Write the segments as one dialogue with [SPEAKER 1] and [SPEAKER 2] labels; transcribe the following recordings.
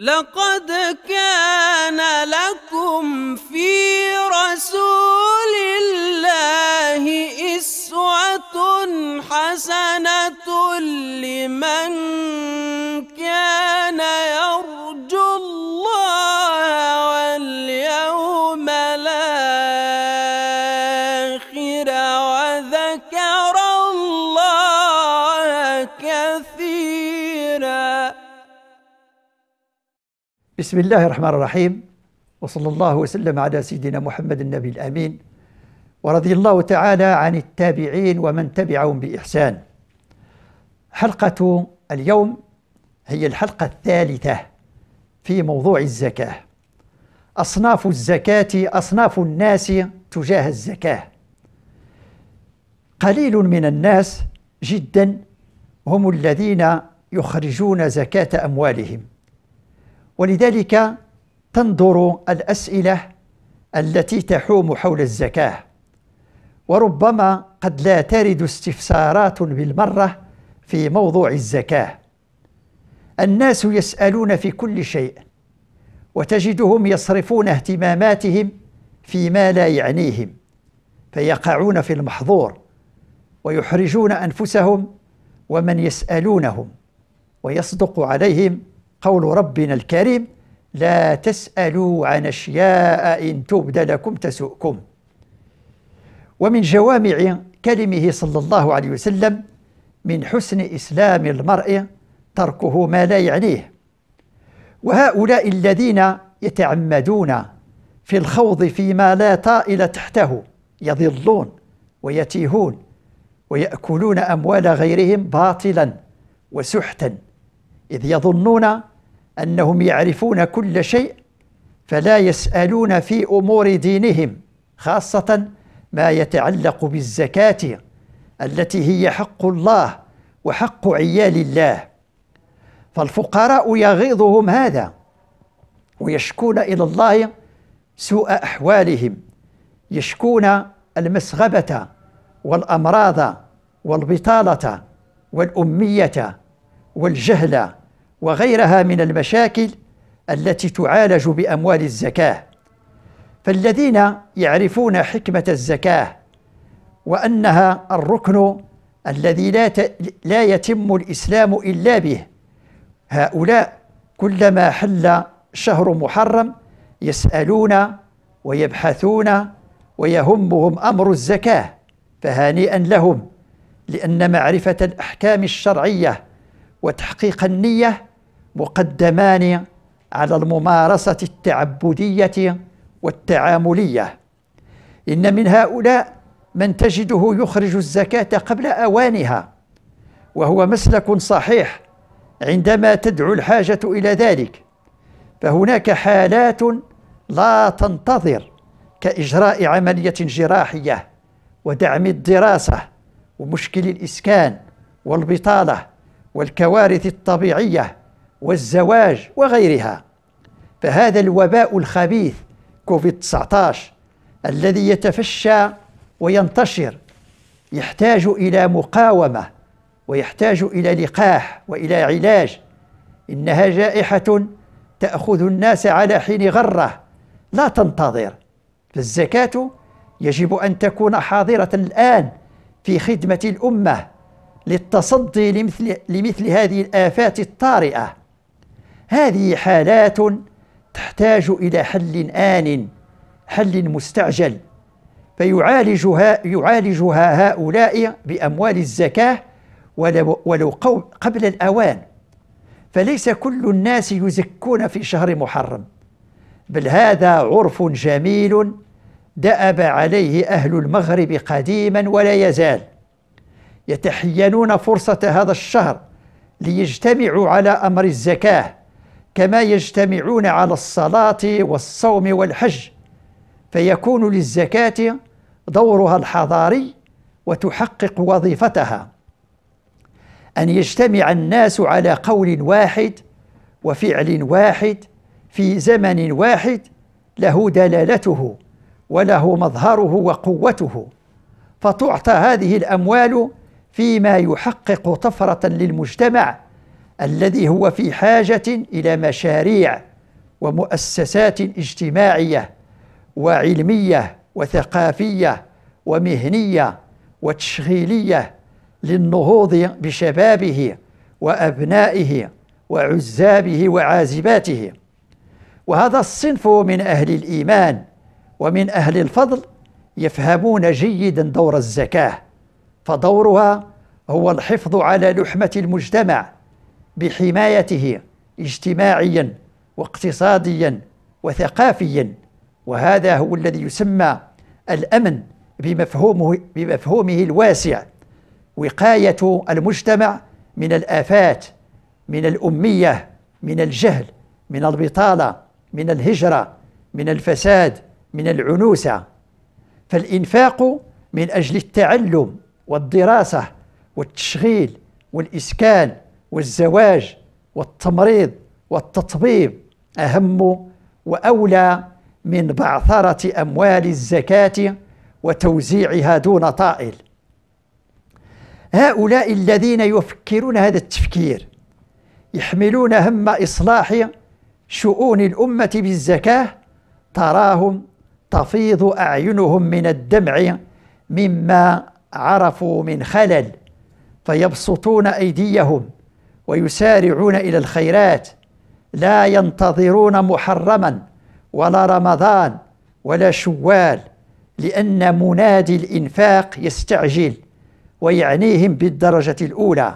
[SPEAKER 1] لقد كان لكم في رسول الله إسوة حسنة لمن كان يرجو بسم الله الرحمن الرحيم وصلى الله وسلم على سيدنا محمد النبي الامين ورضي الله تعالى عن التابعين ومن تبعهم باحسان. حلقه اليوم هي الحلقه الثالثه في موضوع الزكاه. اصناف الزكاه اصناف الناس تجاه الزكاه. قليل من الناس جدا هم الذين يخرجون زكاه اموالهم ولذلك تندر الأسئلة التي تحوم حول الزكاة وربما قد لا ترد استفسارات بالمرة في موضوع الزكاة الناس يسألون في كل شيء وتجدهم يصرفون اهتماماتهم فيما لا يعنيهم فيقعون في المحظور ويحرجون أنفسهم ومن يسألونهم ويصدق عليهم قول ربنا الكريم لا تسألوا عن أشياء إن تبد لكم تسؤكم ومن جوامع كلمه صلى الله عليه وسلم من حسن إسلام المرء تركه ما لا يعنيه وهؤلاء الذين يتعمدون في الخوض فيما لا طائل تحته يضلون ويتيهون ويأكلون أموال غيرهم باطلا وسحتا إذ يظنون أنهم يعرفون كل شيء فلا يسألون في أمور دينهم خاصة ما يتعلق بالزكاة التي هي حق الله وحق عيال الله فالفقراء يغيظهم هذا ويشكون إلى الله سوء أحوالهم يشكون المسغبة والأمراض والبطالة والأمية والجهل وغيرها من المشاكل التي تعالج باموال الزكاه فالذين يعرفون حكمه الزكاه وانها الركن الذي لا لا يتم الاسلام الا به هؤلاء كلما حل شهر محرم يسالون ويبحثون ويهمهم امر الزكاه فهنيئا لهم لان معرفه الاحكام الشرعيه وتحقيق النيه مقدمان على الممارسة التعبدية والتعاملية إن من هؤلاء من تجده يخرج الزكاة قبل أوانها وهو مسلك صحيح عندما تدعو الحاجة إلى ذلك فهناك حالات لا تنتظر كإجراء عملية جراحية ودعم الدراسة ومشكل الإسكان والبطالة والكوارث الطبيعية والزواج وغيرها فهذا الوباء الخبيث كوفيد 19 الذي يتفشى وينتشر يحتاج الى مقاومه ويحتاج الى لقاح والى علاج انها جائحه تاخذ الناس على حين غره لا تنتظر فالزكاه يجب ان تكون حاضره الان في خدمه الامه للتصدي لمثل, لمثل هذه الافات الطارئه هذه حالات تحتاج إلى حل آن حل مستعجل فيعالجها يعالجها هؤلاء بأموال الزكاة ولو, ولو قبل الأوان فليس كل الناس يزكون في شهر محرم بل هذا عرف جميل دأب عليه أهل المغرب قديما ولا يزال يتحينون فرصة هذا الشهر ليجتمعوا على أمر الزكاة كما يجتمعون على الصلاة والصوم والحج فيكون للزكاة دورها الحضاري وتحقق وظيفتها أن يجتمع الناس على قول واحد وفعل واحد في زمن واحد له دلالته وله مظهره وقوته فتعطى هذه الأموال فيما يحقق طفرة للمجتمع الذي هو في حاجة إلى مشاريع ومؤسسات اجتماعية وعلمية وثقافية ومهنية وتشغيلية للنهوض بشبابه وأبنائه وعزابه وعازباته وهذا الصنف من أهل الإيمان ومن أهل الفضل يفهمون جيدا دور الزكاة فدورها هو الحفظ على لحمة المجتمع بحمايته اجتماعيا واقتصاديا وثقافيا وهذا هو الذي يسمى الامن بمفهومه بمفهومه الواسع وقايه المجتمع من الافات من الاميه من الجهل من البطاله من الهجره من الفساد من العنوسه فالانفاق من اجل التعلم والدراسه والتشغيل والاسكان والزواج والتمريض والتطبيب أهم وأولى من بعثرة أموال الزكاة وتوزيعها دون طائل هؤلاء الذين يفكرون هذا التفكير يحملون هم إصلاح شؤون الأمة بالزكاة تراهم تفيض أعينهم من الدمع مما عرفوا من خلل فيبسطون أيديهم ويسارعون الى الخيرات لا ينتظرون محرما ولا رمضان ولا شوال لان منادي الانفاق يستعجل ويعنيهم بالدرجه الاولى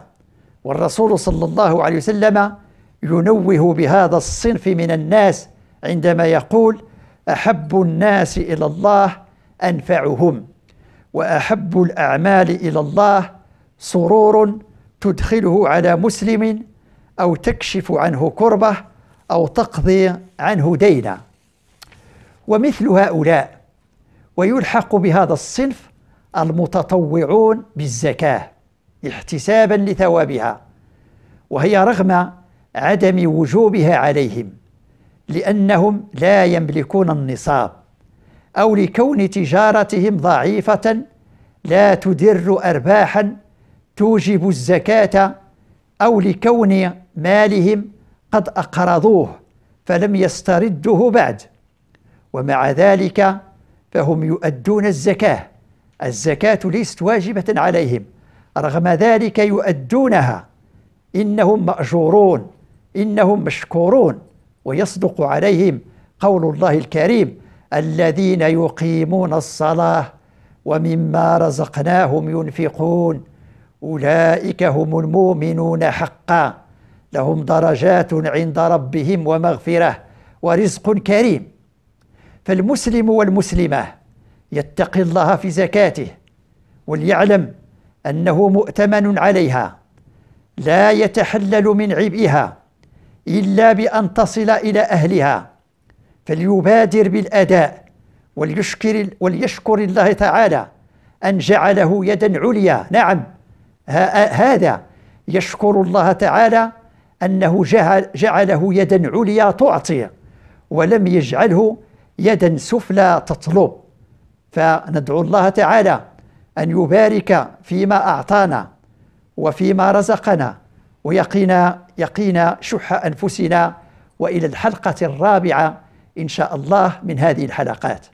[SPEAKER 1] والرسول صلى الله عليه وسلم ينوه بهذا الصنف من الناس عندما يقول احب الناس الى الله انفعهم واحب الاعمال الى الله سرور تدخله على مسلم أو تكشف عنه كربة أو تقضي عنه دينا ومثل هؤلاء ويلحق بهذا الصنف المتطوعون بالزكاة احتسابا لثوابها وهي رغم عدم وجوبها عليهم لأنهم لا يملكون النصاب أو لكون تجارتهم ضعيفة لا تدر أرباحا توجب الزكاة أو لكون مالهم قد أقرضوه فلم يسترده بعد ومع ذلك فهم يؤدون الزكاة الزكاة ليست واجبة عليهم رغم ذلك يؤدونها إنهم مأجورون إنهم مشكورون ويصدق عليهم قول الله الكريم الذين يقيمون الصلاة ومما رزقناهم ينفقون أولئك هم المؤمنون حقا لهم درجات عند ربهم ومغفرة ورزق كريم فالمسلم والمسلمة يتقي الله في زكاته وليعلم أنه مؤتمن عليها لا يتحلل من عبئها إلا بأن تصل إلى أهلها فليبادر بالأداء وليشكر, وليشكر الله تعالى أن جعله يدا عليا نعم هذا يشكر الله تعالى أنه جعله يدا عليا تعطي ولم يجعله يدا سفلى تطلب فندعو الله تعالى أن يبارك فيما أعطانا وفيما رزقنا ويقينا يقينا شح أنفسنا وإلى الحلقة الرابعة إن شاء الله من هذه الحلقات